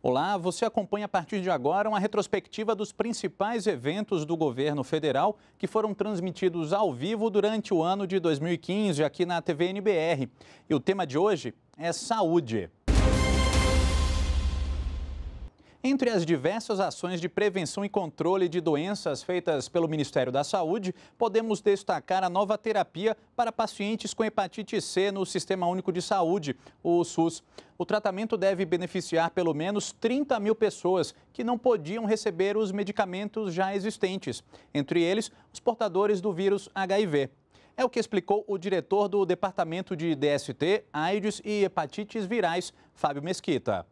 Olá, você acompanha a partir de agora uma retrospectiva dos principais eventos do governo federal que foram transmitidos ao vivo durante o ano de 2015 aqui na TV NBR. E o tema de hoje é saúde. Entre as diversas ações de prevenção e controle de doenças feitas pelo Ministério da Saúde, podemos destacar a nova terapia para pacientes com hepatite C no Sistema Único de Saúde, o SUS. O tratamento deve beneficiar pelo menos 30 mil pessoas que não podiam receber os medicamentos já existentes, entre eles os portadores do vírus HIV. É o que explicou o diretor do Departamento de DST, AIDS e Hepatites Virais, Fábio Mesquita.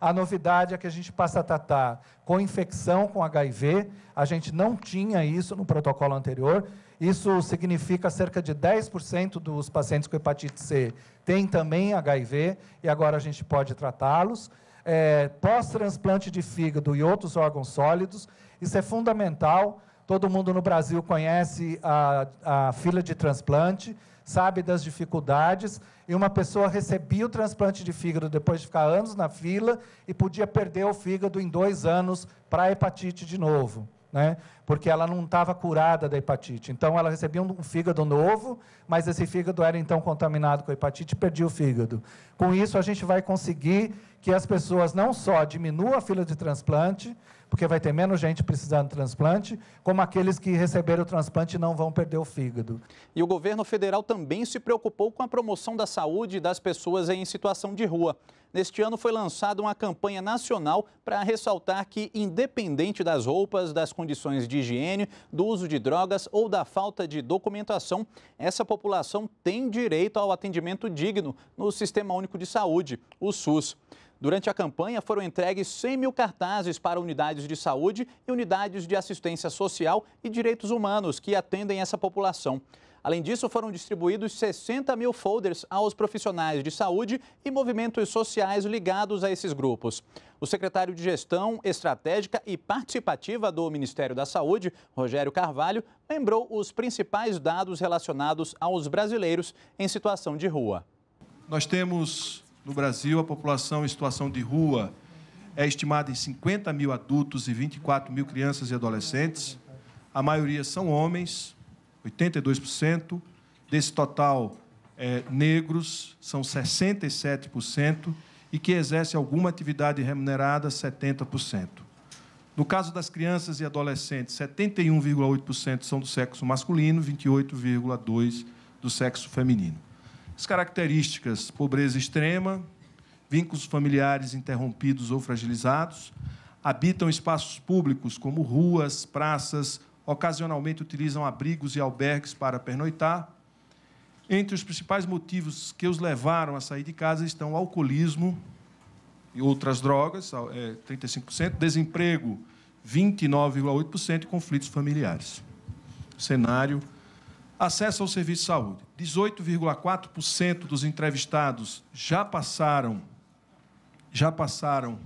A novidade é que a gente passa a tratar com infecção com HIV, a gente não tinha isso no protocolo anterior. Isso significa cerca de 10% dos pacientes com hepatite C têm também HIV e agora a gente pode tratá-los. É, Pós-transplante de fígado e outros órgãos sólidos, isso é fundamental. Todo mundo no Brasil conhece a, a fila de transplante sabe das dificuldades, e uma pessoa recebia o transplante de fígado depois de ficar anos na fila e podia perder o fígado em dois anos para hepatite de novo. Né? Porque ela não estava curada da hepatite. Então, ela recebia um fígado novo, mas esse fígado era então contaminado com hepatite e perdia o fígado. Com isso, a gente vai conseguir que as pessoas não só diminuam a fila de transplante, porque vai ter menos gente precisando de transplante, como aqueles que receberam o transplante não vão perder o fígado. E o governo federal também se preocupou com a promoção da saúde das pessoas em situação de rua. Neste ano foi lançada uma campanha nacional para ressaltar que, independente das roupas, das condições de higiene, do uso de drogas ou da falta de documentação, essa população tem direito ao atendimento digno no Sistema Único de Saúde, o SUS. Durante a campanha, foram entregues 100 mil cartazes para unidades de saúde e unidades de assistência social e direitos humanos que atendem essa população. Além disso, foram distribuídos 60 mil folders aos profissionais de saúde e movimentos sociais ligados a esses grupos. O secretário de Gestão Estratégica e Participativa do Ministério da Saúde, Rogério Carvalho, lembrou os principais dados relacionados aos brasileiros em situação de rua. Nós temos no Brasil, a população em situação de rua é estimada em 50 mil adultos e 24 mil crianças e adolescentes. A maioria são homens, 82%. Desse total, é, negros são 67% e que exerce alguma atividade remunerada, 70%. No caso das crianças e adolescentes, 71,8% são do sexo masculino, 28,2% do sexo feminino. As características: pobreza extrema, vínculos familiares interrompidos ou fragilizados, habitam espaços públicos como ruas, praças, ocasionalmente utilizam abrigos e albergues para pernoitar. Entre os principais motivos que os levaram a sair de casa estão alcoolismo e outras drogas, 35%, é, desemprego, 29,8% e conflitos familiares. Cenário Acesso ao serviço de saúde. 18,4% dos entrevistados já passaram já passaram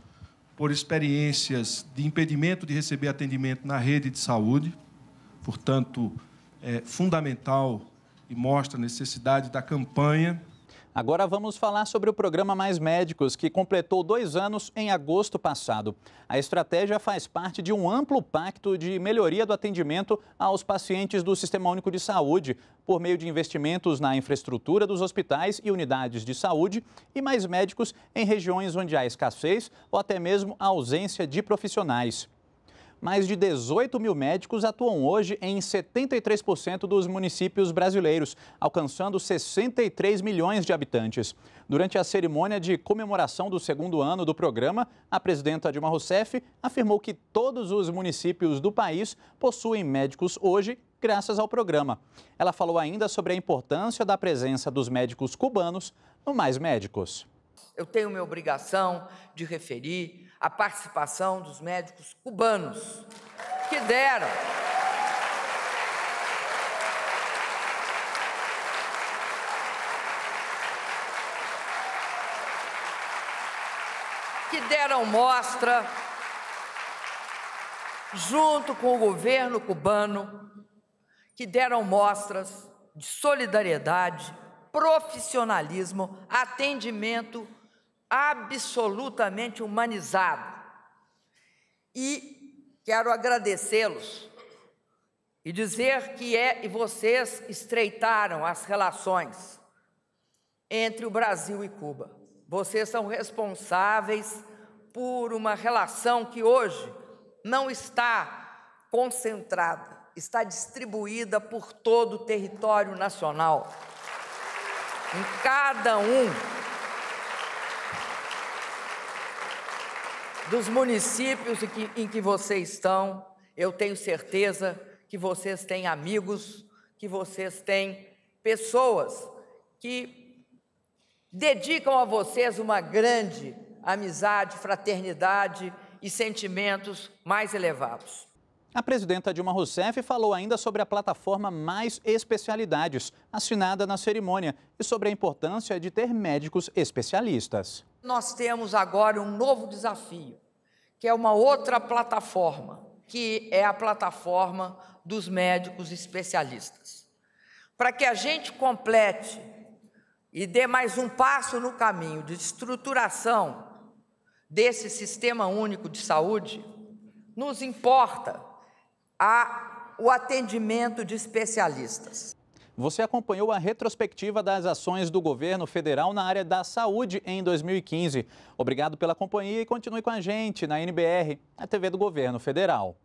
por experiências de impedimento de receber atendimento na rede de saúde, portanto, é fundamental e mostra a necessidade da campanha Agora vamos falar sobre o programa Mais Médicos, que completou dois anos em agosto passado. A estratégia faz parte de um amplo pacto de melhoria do atendimento aos pacientes do Sistema Único de Saúde, por meio de investimentos na infraestrutura dos hospitais e unidades de saúde e mais médicos em regiões onde há escassez ou até mesmo ausência de profissionais mais de 18 mil médicos atuam hoje em 73% dos municípios brasileiros, alcançando 63 milhões de habitantes. Durante a cerimônia de comemoração do segundo ano do programa, a presidenta Dilma Rousseff afirmou que todos os municípios do país possuem médicos hoje graças ao programa. Ela falou ainda sobre a importância da presença dos médicos cubanos no Mais Médicos. Eu tenho minha obrigação de referir a participação dos médicos cubanos, que deram. Que deram mostra, junto com o governo cubano, que deram mostras de solidariedade, profissionalismo, atendimento absolutamente humanizado. E quero agradecê-los e dizer que é e vocês estreitaram as relações entre o Brasil e Cuba. Vocês são responsáveis por uma relação que hoje não está concentrada, está distribuída por todo o território nacional. Em cada um dos municípios em que, em que vocês estão, eu tenho certeza que vocês têm amigos, que vocês têm pessoas que dedicam a vocês uma grande amizade, fraternidade e sentimentos mais elevados. A presidenta Dilma Rousseff falou ainda sobre a plataforma Mais Especialidades, assinada na cerimônia, e sobre a importância de ter médicos especialistas. Nós temos agora um novo desafio, que é uma outra plataforma, que é a plataforma dos médicos especialistas. Para que a gente complete e dê mais um passo no caminho de estruturação desse sistema único de saúde, nos importa a, o atendimento de especialistas. Você acompanhou a retrospectiva das ações do governo federal na área da saúde em 2015. Obrigado pela companhia e continue com a gente na NBR, a TV do Governo Federal.